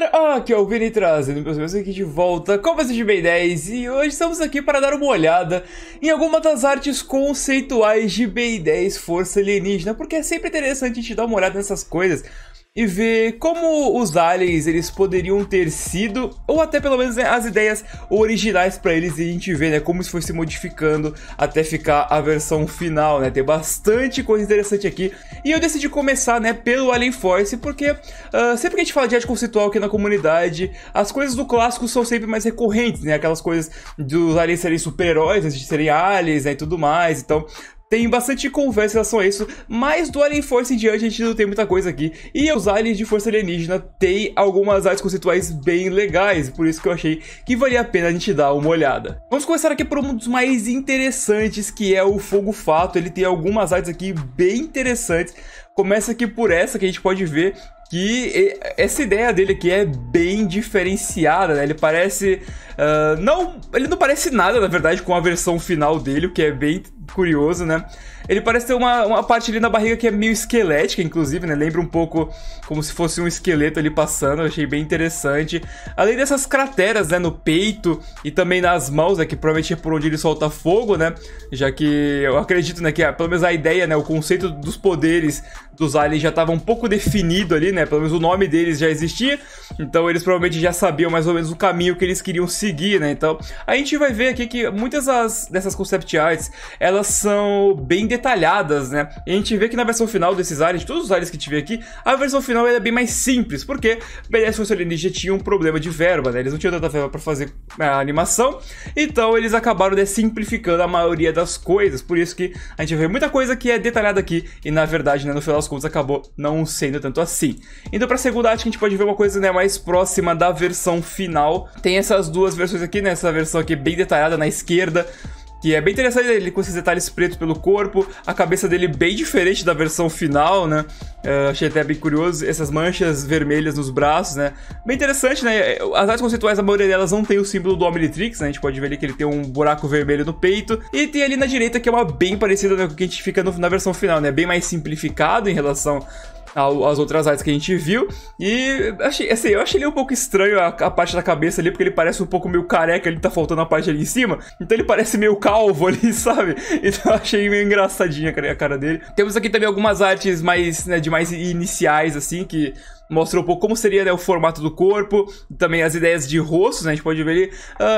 galera, ah, aqui é o Vini trazendo meus amigos aqui de volta com vocês de Bay 10 e hoje estamos aqui para dar uma olhada em algumas das artes conceituais de Bay 10 Força Alienígena, porque é sempre interessante a gente dar uma olhada nessas coisas, e ver como os aliens eles poderiam ter sido, ou até pelo menos né, as ideias originais para eles e a gente ver, né, como isso foi se modificando até ficar a versão final, né? Tem bastante coisa interessante aqui. E eu decidi começar, né, pelo Alien Force, porque uh, sempre que a gente fala de arte conceitual aqui na comunidade, as coisas do clássico são sempre mais recorrentes, né? Aquelas coisas dos aliens serem super-heróis, de serem aliens, né, e tudo mais. Então, tem bastante conversa em relação a isso, mas do Alien Force em diante a gente não tem muita coisa aqui. E os aliens de Força Alienígena têm algumas artes conceituais bem legais, por isso que eu achei que valia a pena a gente dar uma olhada. Vamos começar aqui por um dos mais interessantes, que é o Fogo Fato. Ele tem algumas artes aqui bem interessantes. Começa aqui por essa que a gente pode ver que essa ideia dele aqui é bem diferenciada, né? Ele parece. Uh, não. Ele não parece nada, na verdade, com a versão final dele, o que é bem curioso, né? Ele parece ter uma, uma parte ali na barriga que é meio esquelética, inclusive, né? Lembra um pouco como se fosse um esqueleto ali passando, eu achei bem interessante. Além dessas crateras, né, no peito e também nas mãos, né, que provavelmente é por onde ele solta fogo, né? Já que eu acredito, né, que pelo menos a ideia, né, o conceito dos poderes dos aliens já estava um pouco definido ali, né? Pelo menos o nome deles já existia, então eles provavelmente já sabiam mais ou menos o caminho que eles queriam seguir, né? Então, a gente vai ver aqui que muitas das, dessas concept arts, elas elas são bem detalhadas, né? E a gente vê que na versão final desses aliens, de todos os aliens que tive aqui, a versão final é bem mais simples, porque BDS Força já tinha um problema de verba, né? Eles não tinham tanta verba para fazer é, a animação, então eles acabaram né, simplificando a maioria das coisas, por isso que a gente vê muita coisa que é detalhada aqui, e na verdade, né, no final das contas, acabou não sendo tanto assim. Então pra segunda arte, a gente pode ver uma coisa né, mais próxima da versão final. Tem essas duas versões aqui, né? Essa versão aqui bem detalhada na esquerda, que é bem interessante ele com esses detalhes pretos pelo corpo, a cabeça dele bem diferente da versão final, né? Uh, achei até bem curioso essas manchas vermelhas nos braços, né? Bem interessante, né? As artes conceituais, a maioria delas não tem o símbolo do Omnitrix, né? A gente pode ver ali que ele tem um buraco vermelho no peito. E tem ali na direita que é uma bem parecida né, com o que a gente fica no, na versão final, né? Bem mais simplificado em relação as outras artes que a gente viu. E achei, assim, eu achei ele um pouco estranho a, a, parte da cabeça ali, porque ele parece um pouco meio careca, ele tá faltando a parte ali em cima. Então ele parece meio calvo ali, sabe? Então eu achei meio engraçadinha a cara dele. Temos aqui também algumas artes mais, né, de mais iniciais, assim, que mostrou um pouco como seria né, o formato do corpo, também as ideias de rostos, né, a gente pode ver ali.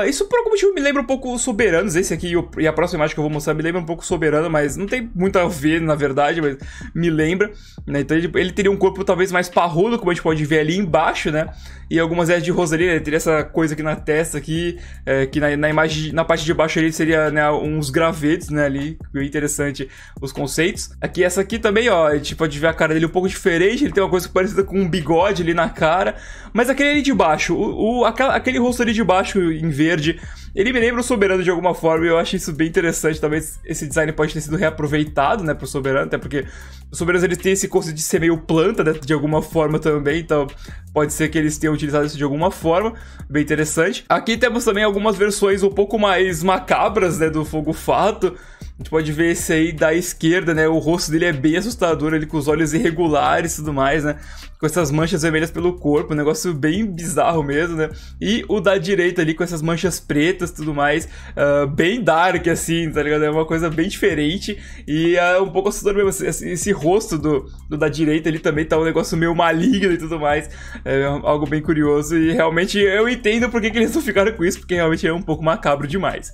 Uh, isso por algum motivo me lembra um pouco Soberanos, esse aqui e a próxima imagem que eu vou mostrar me lembra um pouco Soberano, mas não tem muito a ver, na verdade, mas me lembra. Né? Então ele, ele teria um corpo talvez mais parrudo, como a gente pode ver ali embaixo, né? E algumas ideias de rosto ali, né? ele teria essa coisa aqui na testa aqui, é, que na, na, imagem, na parte de baixo ali seria né, uns gravetos, né, ali, interessante os conceitos. Aqui essa aqui também, ó, a gente pode ver a cara dele um pouco diferente, ele tem uma coisa parecida com um bigode bigode ali na cara. Mas aquele ali de baixo, o, o aquele rosto ali de baixo em verde, ele me lembra o Soberano de alguma forma e eu acho isso bem interessante. Talvez esse design pode ter sido reaproveitado, né, pro Soberano, até porque o Soberano ele tem esse conceito de ser meio planta, né, de alguma forma também, então pode ser que eles tenham utilizado isso de alguma forma, bem interessante. Aqui temos também algumas versões um pouco mais macabras, né, do Fogo Fato, a gente pode ver esse aí da esquerda, né? O rosto dele é bem assustador, ele com os olhos irregulares e tudo mais, né? Com essas manchas vermelhas pelo corpo, um negócio bem bizarro mesmo, né? E o da direita ali com essas manchas pretas e tudo mais, uh, bem dark assim, tá ligado? É uma coisa bem diferente e é uh, um pouco assustador mesmo. Esse, esse rosto do, do, da direita ali também tá um negócio meio maligno e tudo mais, é algo bem curioso e realmente eu entendo por que, que eles não ficaram com isso, porque realmente é um pouco macabro demais.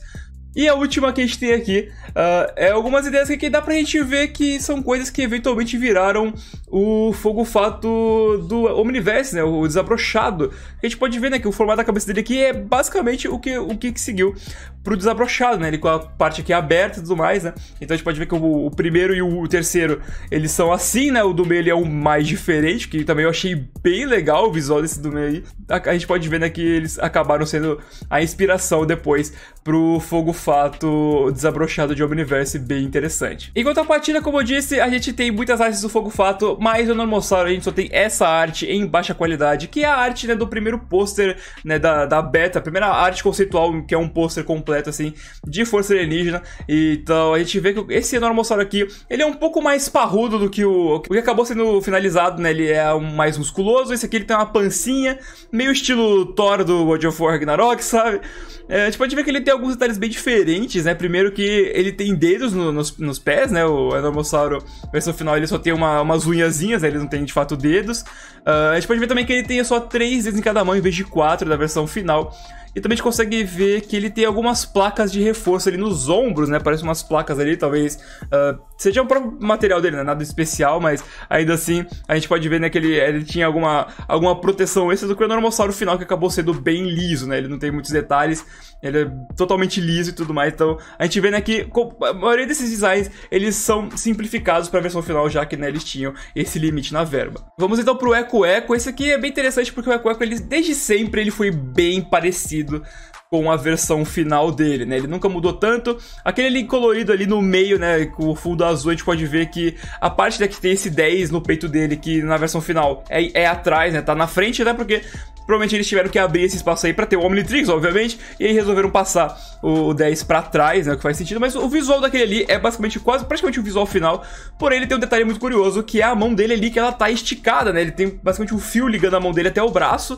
E a última que a gente tem aqui uh, é algumas ideias que dá pra gente ver que são coisas que eventualmente viraram o fogo fato do Omniverse, né? O desabrochado. A gente pode ver, né, que o formato da cabeça dele aqui é basicamente o que, o que, seguiu pro desabrochado, né? Ele com a parte aqui aberta e tudo mais, né? Então a gente pode ver que o, o, primeiro e o terceiro, eles são assim, né? O do meio ele é o mais diferente, que também eu achei bem legal o visual desse do meio aí. A, a gente pode ver, né, que eles acabaram sendo a inspiração depois pro fogo fato desabrochado de Omniverse, bem interessante. Enquanto a partida, como eu disse, a gente tem muitas artes do fogo fato mas o Normosauro a gente só tem essa arte em baixa qualidade, que é a arte né, do primeiro pôster né, da, da beta, a primeira arte conceitual, que é um pôster completo assim, de Força Alienígena. Então a gente vê que esse Normosauro aqui, ele é um pouco mais parrudo do que o, o que acabou sendo finalizado, né? Ele é um mais musculoso, esse aqui ele tem uma pancinha, meio estilo Thor do God of War Ragnarok, sabe? É, a gente pode ver que ele tem alguns detalhes bem diferentes, né? Primeiro que ele tem dedos no, nos, nos, pés, né? O Enormossauro, versão final, ele só tem uma, umas unhas eles né? ele não tem de fato dedos. Uh, a gente pode ver também que ele tem só três dedos em cada mão em vez de quatro da versão final. E também a gente consegue ver que ele tem algumas placas de reforço ali nos ombros, né? Parece umas placas ali, talvez uh, seja o próprio material dele, né? Nada especial, mas ainda assim a gente pode ver, né? Que ele, ele tinha alguma, alguma proteção extra do que o Normossauro final, que acabou sendo bem liso, né? Ele não tem muitos detalhes, ele é totalmente liso e tudo mais. Então a gente vê, né? Que a maioria desses designs eles são simplificados para a versão final, já que né, eles tinham esse limite na verba. Vamos então pro Eco Eco. Esse aqui é bem interessante porque o Eco Eco, ele, desde sempre, ele foi bem parecido parecido com a versão final dele, né? Ele nunca mudou tanto. Aquele ali colorido ali no meio, né? Com o fundo azul, a gente pode ver que a parte que tem esse 10 no peito dele, que na versão final é, é atrás, né? Tá na frente, né? Porque Provavelmente eles tiveram que abrir esse espaço aí pra ter o Omnitrix, obviamente, e aí resolveram passar o 10 pra trás, né, o que faz sentido, mas o visual daquele ali é basicamente quase, praticamente o visual final, porém ele tem um detalhe muito curioso, que é a mão dele ali, que ela tá esticada, né, ele tem basicamente um fio ligando a mão dele até o braço,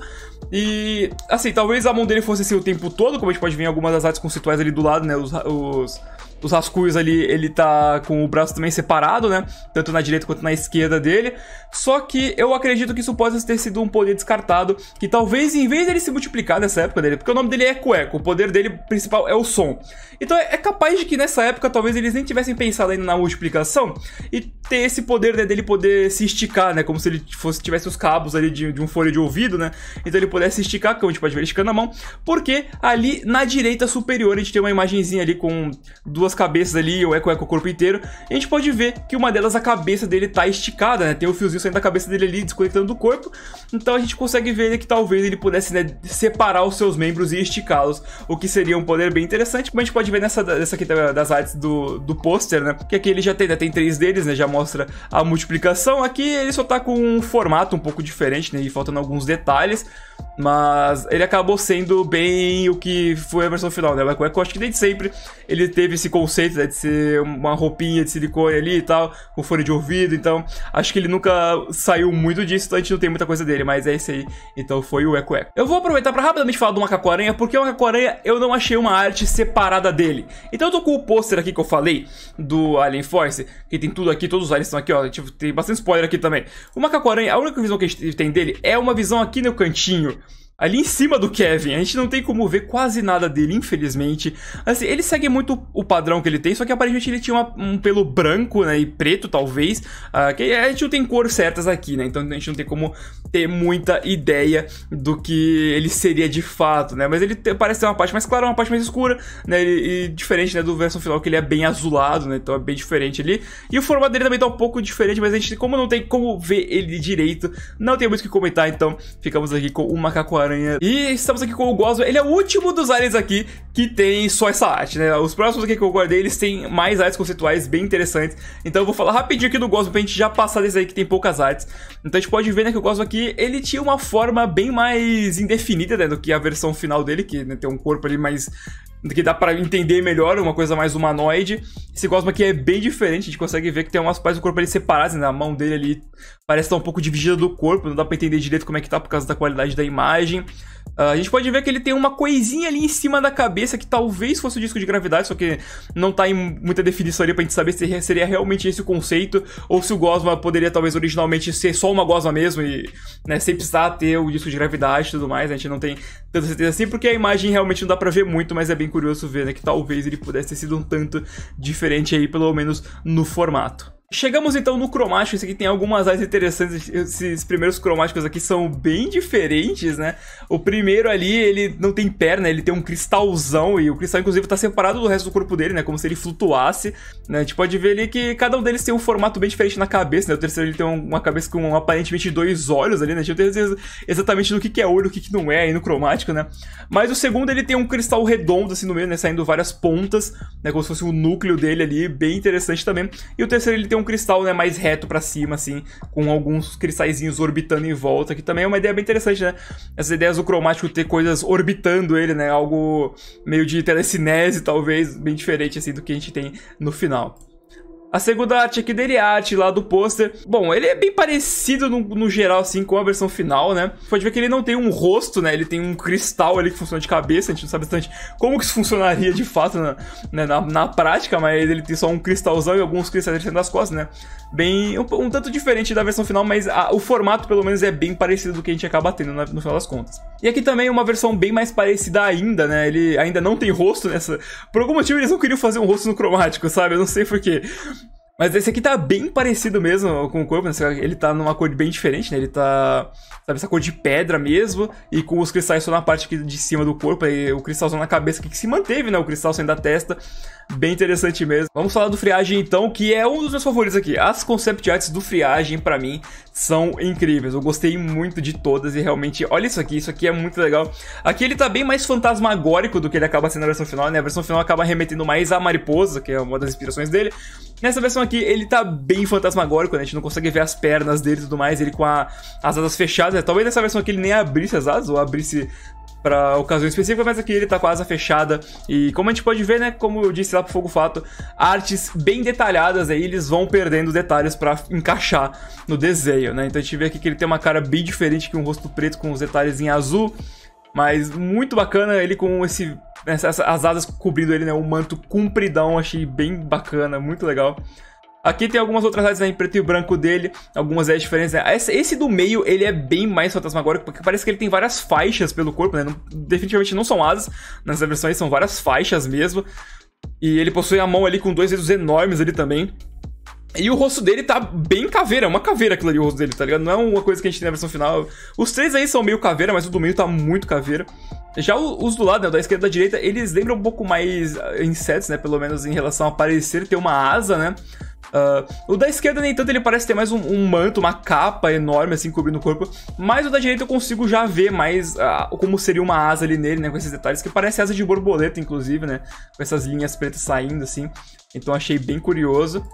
e, assim, talvez a mão dele fosse assim o tempo todo, como a gente pode ver em algumas das artes conceituais ali do lado, né, os, os os rascunhos ali, ele tá com o braço também separado, né? Tanto na direita quanto na esquerda dele. Só que eu acredito que isso possa ter sido um poder descartado, que talvez em vez dele se multiplicar nessa época dele, porque o nome dele é Cueco, o poder dele principal é o som. Então é, é capaz de que nessa época talvez eles nem tivessem pensado ainda na multiplicação e ter esse poder né, dele poder se esticar, né? Como se ele fosse, tivesse os cabos ali de, de um folho de ouvido, né? Então ele pudesse esticar, como a gente pode ver esticando a mão, porque ali na direita superior a gente tem uma imagenzinha ali com duas duas cabeças ali, é o Eco Eco o corpo inteiro, a gente pode ver que uma delas, a cabeça dele tá esticada, né? Tem o um fiozinho saindo da cabeça dele ali, desconectando do corpo. Então a gente consegue ver né, que talvez ele pudesse né, separar os seus membros e esticá-los, o que seria um poder bem interessante. Como a gente pode ver nessa, nessa aqui das artes do, do pôster, né? Que aqui ele já tem, né? Tem três deles, né? Já mostra a multiplicação. Aqui ele só tá com um formato um pouco diferente, né? E faltando alguns detalhes. Mas ele acabou sendo bem o que foi a versão final, né? Black Echo, acho que desde sempre ele teve esse conceito né, de ser uma roupinha de silicone ali e tal, com fone de ouvido, então acho que ele nunca saiu muito disso, então a gente não tem muita coisa dele, mas é esse aí. Então foi o Echo Echo. Eu vou aproveitar para rapidamente falar do Macaco Aranha, porque o Macaco Aranha eu não achei uma arte separada dele. Então eu tô com o pôster aqui que eu falei do Alien Force, que tem tudo aqui, todos os aliens estão aqui, ó. Tipo, tem bastante spoiler aqui também. O Macaco Aranha, a única visão que a gente tem dele é uma visão aqui no cantinho ali em cima do Kevin. A gente não tem como ver quase nada dele, infelizmente. Assim, ele segue muito o padrão que ele tem, só que aparentemente ele tinha uma, um pelo branco, né, e preto talvez. Uh, que a gente não tem cores certas aqui, né? Então a gente não tem como ter muita ideia do que ele seria de fato, né? Mas ele te, parece ter uma parte mais clara, uma parte mais escura, né? E, e, diferente, né, do versão final que ele é bem azulado, né? Então é bem diferente ali. E o formato dele também tá um pouco diferente, mas a gente como não tem como ver ele direito, não tem muito o que comentar, então ficamos aqui com o macaco aranha E estamos aqui com o Goswell. Ele é o último dos aliens aqui que tem só essa arte, né? Os próximos aqui que eu guardei, eles têm mais artes conceituais bem interessantes. Então eu vou falar rapidinho aqui do Goswell pra gente já passar desse aí que tem poucas artes. Então a gente pode ver, né, que o Goswell aqui, ele tinha uma forma bem mais indefinida, né, do que a versão final dele, que né, tem um corpo ali mais que dá para entender melhor, uma coisa mais humanoide. Esse Gosma aqui é bem diferente, a gente consegue ver que tem umas partes do corpo ali separadas, né? A mão dele ali parece estar um pouco dividida do corpo, não dá para entender direito como é que tá por causa da qualidade da imagem. Ah, a gente pode ver que ele tem uma coisinha ali em cima da cabeça que talvez fosse o disco de gravidade, só que não tá em muita definição ali pra gente saber se seria realmente esse o conceito, ou se o Gosma poderia talvez originalmente ser só uma Gosma mesmo e né, sem precisar ter o disco de gravidade e tudo mais, a gente não tem tanta certeza assim, porque a imagem realmente não dá pra ver muito, mas é bem curioso ver né, que talvez ele pudesse ter sido um tanto diferente aí, pelo menos no formato. Chegamos então no cromático, isso aqui tem algumas áreas interessantes, esses primeiros cromáticos aqui são bem diferentes, né? O primeiro ali, ele não tem perna, ele tem um cristalzão, e o cristal inclusive tá separado do resto do corpo dele, né? Como se ele flutuasse, né? A gente pode ver ali que cada um deles tem um formato bem diferente na cabeça, né? O terceiro ele tem uma cabeça com aparentemente dois olhos ali, né? A gente não tem exatamente do que, é olho, o que, não é aí no cromático, né? Mas o segundo ele tem um cristal redondo assim no meio, né? Saindo várias pontas, né? Como se fosse o núcleo dele ali, bem interessante também. E o terceiro ele tem um cristal né, mais reto para cima, assim, com alguns cristalzinhos orbitando em volta, que também é uma ideia bem interessante, né? Essas ideias do cromático ter coisas orbitando ele, né? Algo meio de telecinese, talvez, bem diferente, assim, do que a gente tem no final. A segunda arte aqui dele é a arte lá do pôster. Bom, ele é bem parecido no, no, geral, assim, com a versão final, né? Pode ver que ele não tem um rosto, né? Ele tem um cristal ali que funciona de cabeça. A gente não sabe bastante como que isso funcionaria de fato na, né? na, na, prática, mas ele tem só um cristalzão e alguns cristais saindo das costas, né? Bem, um, um, tanto diferente da versão final, mas a, o formato, pelo menos, é bem parecido do que a gente acaba tendo na, né, no final das contas. E aqui também uma versão bem mais parecida ainda, né? Ele ainda não tem rosto nessa. Por algum motivo eles não queriam fazer um rosto no cromático, sabe? Eu não sei porquê. Mas esse aqui tá bem parecido mesmo com o corpo, né? ele tá numa cor bem diferente, né? Ele tá, sabe, essa cor de pedra mesmo, e com os cristais só na parte de cima do corpo, e o cristalzão na cabeça que se manteve, né? O cristal saindo da testa, bem interessante mesmo. Vamos falar do Friagem então, que é um dos meus favoritos aqui. As concept arts do Friagem, para mim, são incríveis. Eu gostei muito de todas e realmente, olha isso aqui, isso aqui é muito legal. Aqui ele tá bem mais fantasmagórico do que ele acaba sendo na versão final, né? A versão final acaba remetendo mais à mariposa, que é uma das inspirações dele. Nessa versão aqui, ele tá bem fantasmagórico, né? A gente não consegue ver as pernas dele e tudo mais, ele com a, as asas fechadas. Né? Talvez nessa versão aqui ele nem abrisse as asas, ou abrisse para ocasião específica, mas aqui ele tá quase fechada. E como a gente pode ver, né, como eu disse lá pro Fogo Fato, artes bem detalhadas aí, eles vão perdendo detalhes para encaixar no desenho, né? Então a gente vê aqui que ele tem uma cara bem diferente que um rosto preto com os detalhes em azul, mas muito bacana ele com esse as asas cobrindo ele, né, o um manto compridão, achei bem bacana, muito legal. Aqui tem algumas outras artes né, em preto e branco dele, algumas é diferentes. Né? Esse, esse, do meio, ele é bem mais fantasmagórico, porque parece que ele tem várias faixas pelo corpo, né? Não, definitivamente não são asas, Nas versões são várias faixas mesmo. E ele possui a mão ali com dois dedos enormes ali também. E o rosto dele tá bem caveira, é uma caveira aquilo ali, o rosto dele, tá ligado? Não é uma coisa que a gente tem na versão final. Os três aí são meio caveira, mas o do meio tá muito caveira. Já os do lado, né, da esquerda e da direita, eles lembram um pouco mais ah, insetos, né? Pelo menos em relação a parecer ter uma asa, né? Uh, o da esquerda, nem tanto, ele parece ter mais um, um, manto, uma capa enorme, assim, cobrindo o corpo. Mas o da direita eu consigo já ver mais uh, como seria uma asa ali nele, né? Com esses detalhes, que parece asa de borboleta, inclusive, né? Com essas linhas pretas saindo, assim. Então achei bem curioso.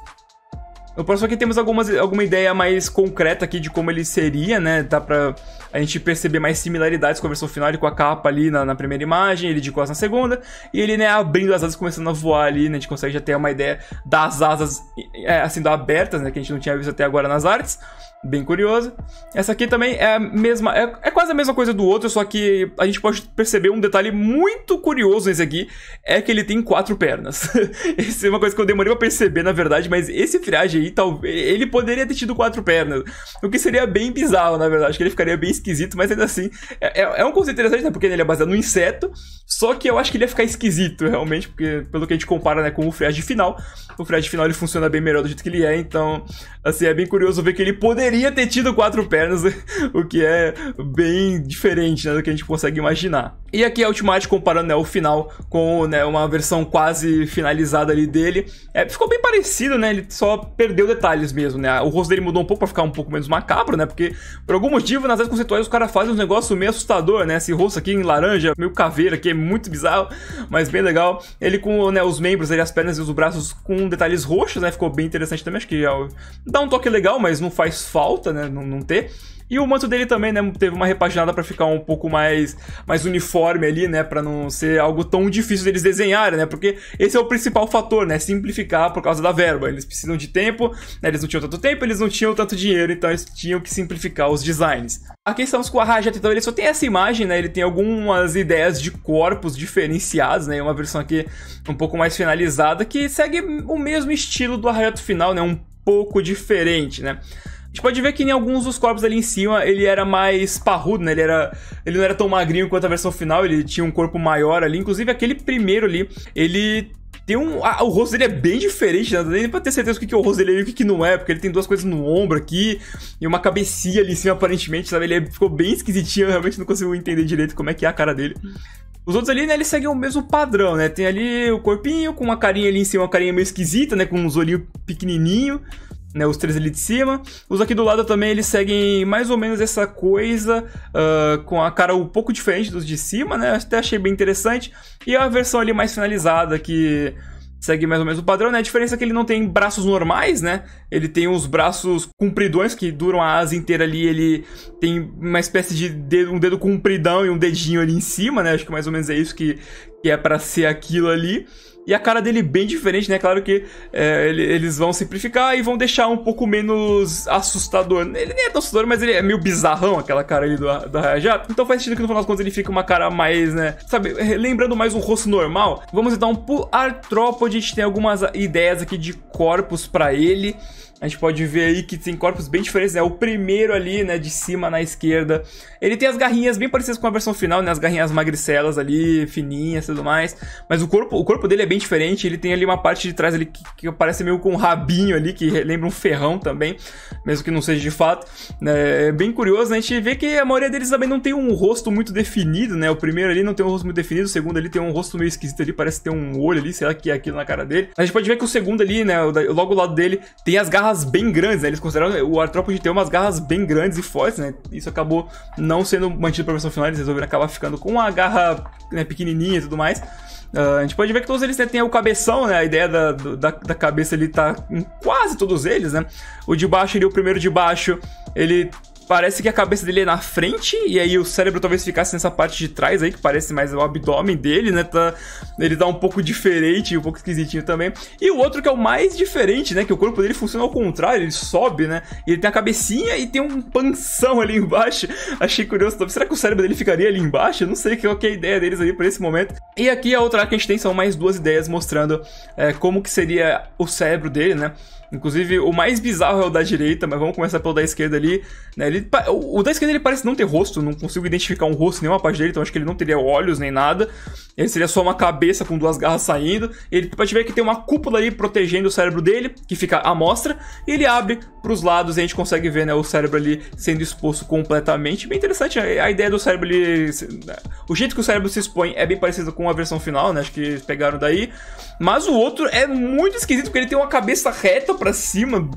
No próximo aqui temos algumas, alguma ideia mais concreta aqui de como ele seria, né? Dá pra a gente perceber mais similaridades com a versão final, com a capa ali na, na primeira imagem, ele de costas na segunda, e ele, né, abrindo as asas começando a voar ali, né? A gente consegue já ter uma ideia das asas, é, assim, abertas, né? Que a gente não tinha visto até agora nas artes bem curiosa. Essa aqui também é a mesma, é, é, quase a mesma coisa do outro, só que a gente pode perceber um detalhe muito curioso nesse aqui, é que ele tem quatro pernas. Essa é uma coisa que eu demorei pra perceber, na verdade, mas esse friage aí, talvez, ele poderia ter tido quatro pernas, o que seria bem bizarro, na verdade, acho que ele ficaria bem esquisito, mas ainda assim, é, é, é um conceito interessante, né, porque ele é baseado no inseto, só que eu acho que ele ia ficar esquisito, realmente, porque pelo que a gente compara, né, com o friage final, o friage final ele funciona bem melhor do jeito que ele é, então, assim, é bem curioso ver que ele poderia poderia ter tido quatro pernas, o que é bem diferente né, do que a gente consegue imaginar. E aqui a é Ultimate comparando né, o final com né, uma versão quase finalizada ali dele, é, ficou bem parecido, né? Ele só perdeu detalhes mesmo, né? O rosto dele mudou um pouco para ficar um pouco menos macabro, né? Porque por algum motivo nas áreas conceituais os caras fazem um negócio meio assustador, né? Esse rosto aqui em laranja, meio caveira, que é muito bizarro, mas bem legal. Ele com né, os membros, ali as pernas e os braços com detalhes roxos, né? Ficou bem interessante também, acho que já... É dá um toque legal, mas não faz falta, né? Não, não ter. E o manto dele também, né, teve uma repaginada para ficar um pouco mais, mais uniforme ali, né, para não ser algo tão difícil deles desenharem, né? Porque esse é o principal fator, né, simplificar por causa da verba. Eles precisam de tempo, né, eles não tinham tanto tempo, eles não tinham tanto dinheiro, então eles tinham que simplificar os designs. Aqui estamos com a Rajat, então ele só tem essa imagem, né? Ele tem algumas ideias de corpos diferenciados, né? Uma versão aqui um pouco mais finalizada que segue o mesmo estilo do Rajat final, né? Um pouco diferente, né? gente tipo, pode ver que em alguns dos corpos ali em cima ele era mais parrudo, né? Ele, era, ele não era tão magrinho quanto a versão final, ele tinha um corpo maior ali. Inclusive, aquele primeiro ali, ele tem um. Ah, o rosto dele é bem diferente, né? nem pra ter certeza o que, que é o rosto dele é e o que, que não é, porque ele tem duas coisas no ombro aqui e uma cabecinha ali em cima, aparentemente, sabe? Ele é, ficou bem esquisitinho, eu realmente não consigo entender direito como é que é a cara dele. Os outros ali, né, eles seguem o mesmo padrão, né? Tem ali o corpinho com uma carinha ali em cima, uma carinha meio esquisita, né? Com uns olhinhos pequenininho né, os três ali de cima. Os aqui do lado também eles seguem mais ou menos essa coisa, uh, com a cara um pouco diferente dos de cima, né? Até achei bem interessante. E a versão ali mais finalizada que segue mais ou menos o padrão, né? A diferença é que ele não tem braços normais, né? Ele tem uns braços compridões que duram a asa inteira ali, ele tem uma espécie de dedo, um dedo compridão e um dedinho ali em cima, né? Acho que mais ou menos é isso que, que é para ser aquilo ali e a cara dele bem diferente, né? Claro que é, eles vão simplificar e vão deixar um pouco menos assustador. Ele nem é tão assustador, mas ele é meio bizarrão, aquela cara ali do, do Hayajato. Então faz sentido que no final das contas ele fica uma cara mais, né? Sabe, é, lembrando mais um rosto normal. Vamos então pro artrópode, a gente tem algumas ideias aqui de corpos para ele. A gente pode ver aí que tem corpos bem diferentes, né? O primeiro ali, né, de cima na esquerda. Ele tem as garrinhas bem parecidas com a versão final, né? As garrinhas magricelas ali, fininhas e tudo mais. Mas o corpo, o corpo dele é bem diferente. Ele tem ali uma parte de trás ali que, que parece meio com um rabinho ali, que lembra um ferrão também. Mesmo que não seja de fato. Né? É bem curioso, né? A gente vê que a maioria deles também não tem um rosto muito definido, né? O primeiro ali não tem um rosto muito definido. O segundo ali tem um rosto meio esquisito ali. Parece ter um olho ali, sei lá que é aquilo na cara dele. A gente pode ver que o segundo ali, né? Logo ao lado dele tem as garras garras bem grandes, né? Eles consideraram o artrópode ter umas garras bem grandes e fortes, né? Isso acabou não sendo mantido para versão final, eles resolveram acabar ficando com uma garra né, pequenininha e tudo mais. Uh, a gente pode ver que todos eles né, têm o cabeção, né? A ideia da, da, da, cabeça ele tá em quase todos eles, né? O de baixo, ele, é o primeiro de baixo, ele parece que a cabeça dele é na frente, e aí o cérebro talvez ficasse nessa parte de trás aí, que parece mais o abdômen dele, né? Tá, ele tá um pouco diferente, um pouco esquisitinho também. E o outro que é o mais diferente, né? Que o corpo dele funciona ao contrário, ele sobe, né? ele tem a cabecinha e tem um panção ali embaixo. Achei curioso. Será que o cérebro dele ficaria ali embaixo? Eu não sei qual que é a ideia deles ali por esse momento. E aqui a outra que a gente tem são mais duas ideias mostrando é, como que seria o cérebro dele, né? Inclusive, o mais bizarro é o da direita, mas vamos começar pelo da esquerda ali. Né? Ele, o, o, da esquerda ele parece não ter rosto, não consigo identificar um rosto em nenhuma parte dele, então acho que ele não teria olhos nem nada. Ele seria só uma cabeça com duas garras saindo. Ele pode ver que tem uma cúpula ali protegendo o cérebro dele, que fica à mostra, e ele abre para os lados e a gente consegue ver né, o cérebro ali sendo exposto completamente. Bem interessante, a ideia do cérebro ali. O jeito que o cérebro se expõe é bem parecido com a versão final, né? Acho que pegaram daí. Mas o outro é muito esquisito, porque ele tem uma cabeça reta para cima,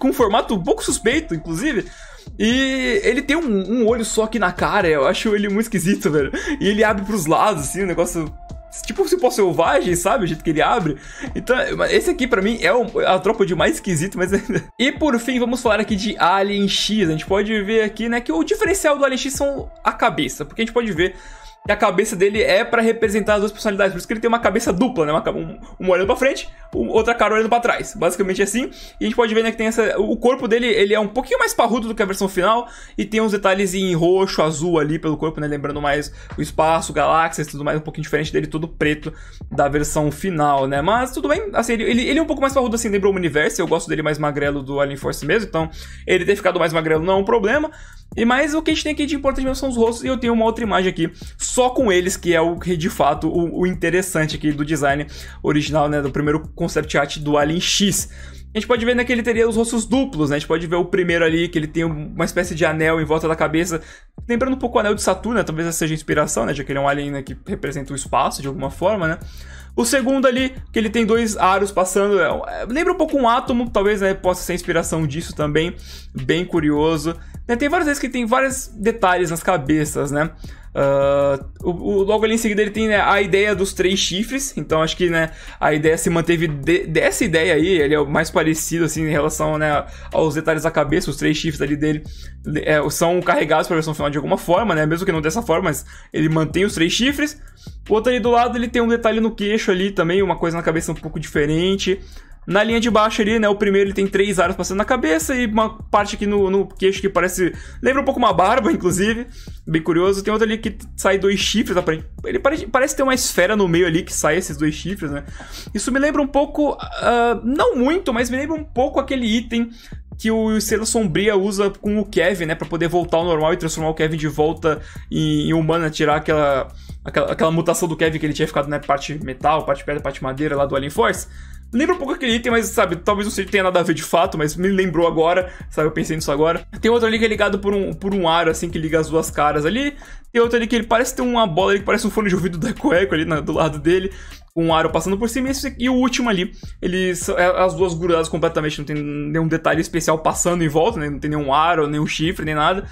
com um formato um pouco suspeito, inclusive. E ele tem um, um, olho só aqui na cara, eu acho ele muito esquisito, velho. E ele abre pros lados, assim, o um negócio. Tipo se fosse selvagem, sabe? O jeito que ele abre. Então, esse aqui para mim é a tropa de mais esquisito, mas ainda. e por fim, vamos falar aqui de Alien X. A gente pode ver aqui, né, que o diferencial do Alien X são a cabeça, porque a gente pode ver que a cabeça dele é para representar as duas personalidades. Por isso que ele tem uma cabeça dupla, né? Uma, um, uma olhando pra frente, um, outra cara olhando pra trás. Basicamente é assim. E a gente pode ver, né, que tem essa. O corpo dele ele é um pouquinho mais parrudo do que a versão final. E tem uns detalhes em roxo, azul ali pelo corpo, né? Lembrando mais o espaço, galáxias e tudo mais, um pouquinho diferente dele, todo preto da versão final, né? Mas tudo bem, assim, ele, ele, ele é um pouco mais parrudo assim, lembrou o universo. Eu gosto dele mais magrelo do Alien Force mesmo, então ele ter ficado mais magrelo não é um problema. E mais o que a gente tem aqui de importante mesmo são os rostos. E eu tenho uma outra imagem aqui só com eles, que é o que de fato o, o interessante aqui do design original, né? Do primeiro concept art do Alien X. A gente pode ver né, que ele teria os rostos duplos, né? A gente pode ver o primeiro ali, que ele tem uma espécie de anel em volta da cabeça. Lembrando um pouco o anel de Saturno, né? talvez essa seja inspiração, né? Já que ele é um alien né, que representa o espaço de alguma forma, né? O segundo ali, que ele tem dois aros passando. É, é lembra um pouco um átomo, talvez né, possa ser inspiração disso também. Bem curioso. Né? Tem várias vezes que tem vários detalhes nas cabeças, né? Uh, o, o, logo ali em seguida ele tem né, a ideia dos três chifres, então acho que né, a ideia se manteve de, dessa ideia aí, ele é o mais parecido assim em relação né, aos detalhes da cabeça, os três chifres ali dele é, são carregados para a versão final de alguma forma, né, mesmo que não dessa forma, mas ele mantém os três chifres. O outro ali do lado ele tem um detalhe no queixo ali também, uma coisa na cabeça um pouco diferente. Na linha de baixo ali, né? O primeiro ele tem três áreas passando na cabeça e uma parte aqui no, no queixo que parece. Lembra um pouco uma barba, inclusive. Bem curioso. Tem outro ali que sai dois chifres. Aparente. Ele parece, parece ter uma esfera no meio ali que sai esses dois chifres, né? Isso me lembra um pouco. Uh, não muito, mas me lembra um pouco aquele item que o Selo Sombria usa com o Kevin, né? Pra poder voltar ao normal e transformar o Kevin de volta em, em humana, né, tirar aquela, aquela, aquela mutação do Kevin que ele tinha ficado, né? Parte metal, parte pedra, parte madeira lá do Alien Force. Lembra um pouco aquele item, mas sabe, talvez não tenha nada a ver de fato, mas me lembrou agora, sabe? Eu pensei nisso agora. Tem outro ali que é ligado por um, por um ar, assim, que liga as duas caras ali. Tem outro ali que ele parece ter uma bola ali que parece um fone de ouvido da cueca ali na, do lado dele um aro passando por cima e o último ali, eles é, as duas grudadas completamente, não tem nenhum detalhe especial passando em volta, né? não tem nenhum aro, nenhum chifre, nem nada.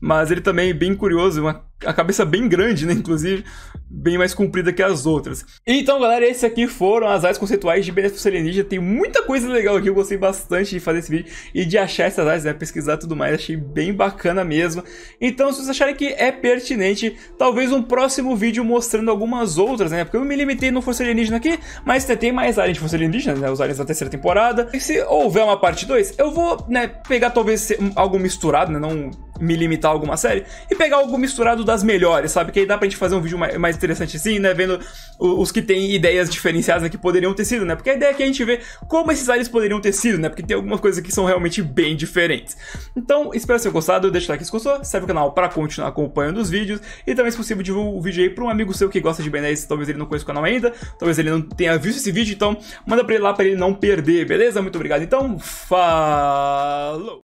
Mas ele também é bem curioso, uma a cabeça bem grande, né? Inclusive, bem mais comprida que as outras. Então, galera, esse aqui foram as áreas conceituais de benefício alienígena. Tem muita coisa legal aqui, eu gostei bastante de fazer esse vídeo e de achar essas áreas, né? Pesquisar tudo mais, achei bem bacana mesmo. Então, se vocês acharem que é pertinente, talvez um próximo vídeo mostrando algumas outras, né? Porque eu me limitei no Força Alienígena aqui, mas né, tem mais áreas de Força Alienígena, né? Os áreas da terceira temporada. E se houver uma parte 2, eu vou, né, pegar talvez algo misturado, né? Não me limitar a alguma série e pegar algo misturado das melhores, sabe? Que aí dá pra gente fazer um vídeo mais interessante assim, né? Vendo os que têm ideias diferenciadas né, que poderiam ter sido, né? Porque a ideia é que a gente vê como esses aliens poderiam ter sido, né? Porque tem algumas coisas que são realmente bem diferentes. Então, espero que tenham gostado. Deixa o like se gostou, serve o canal pra continuar acompanhando os vídeos e também, se possível, divulga o vídeo aí pra um amigo seu que gosta de Ben 10. Talvez ele não conheça o canal ainda, talvez ele não tenha visto esse vídeo, então manda pra ele lá pra ele não perder, beleza? Muito obrigado. Então, falou!